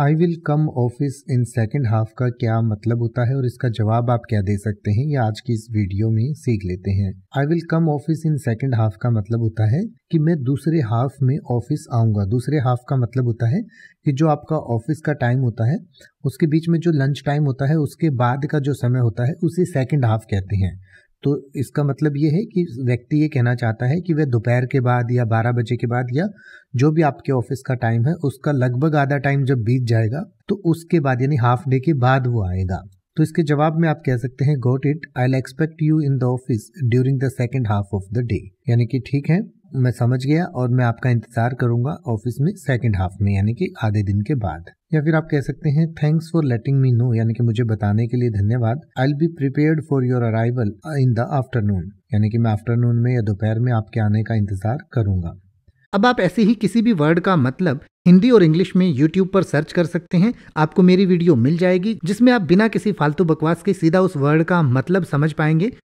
I will come office in second half का क्या मतलब होता है और इसका जवाब आप क्या दे सकते हैं ये आज की इस वीडियो में सीख लेते हैं I will come office in second half का मतलब होता है कि मैं दूसरे हाफ में ऑफिस आऊँगा दूसरे हाफ का मतलब होता है कि जो आपका ऑफिस का टाइम होता है उसके बीच में जो लंच टाइम होता है उसके बाद का जो समय होता है उसे सेकेंड हाफ कहते हैं तो इसका मतलब ये है कि व्यक्ति ये कहना चाहता है कि वह दोपहर के बाद या बारह बजे के बाद या जो भी आपके ऑफिस का टाइम है उसका लगभग आधा टाइम जब बीत जाएगा तो उसके बाद यानी हाफ डे के बाद वो आएगा तो इसके जवाब में आप कह सकते हैं got it I expect you in the office during the second half of the day यानी कि ठीक है मैं समझ गया और मैं आपका इंतज़ार करूंगा ऑफिस में सेकंड हाफ में यानी कि आधे दिन के बाद या फिर आप कह सकते हैं thanks for letting me know यानी कि मुझे बताने के लिए धन्यवाद I will be prepared for your arrival in the afternoon यानी कि मैं आफ्टरनून में या दोपहर में आपके आने का इंतज़ार करूंगा अब आप ऐसे ही किसी भी वर्ड का मतलब हिंदी और इंग्लिश में यूट्यूब पर सर्च कर सकते हैं आपको मेरी वीडियो मिल जाएगी जिसमें आप बिना किसी फालतू बकवास के सीधा उस वर्ड का मतलब समझ पाएंगे